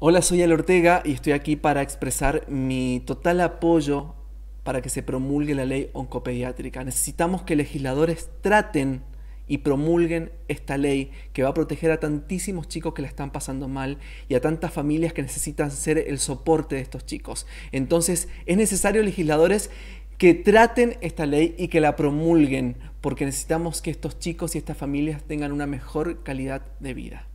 Hola, soy Al Ortega y estoy aquí para expresar mi total apoyo para que se promulgue la ley oncopediátrica. Necesitamos que legisladores traten y promulguen esta ley que va a proteger a tantísimos chicos que la están pasando mal y a tantas familias que necesitan ser el soporte de estos chicos. Entonces, es necesario legisladores que traten esta ley y que la promulguen, porque necesitamos que estos chicos y estas familias tengan una mejor calidad de vida.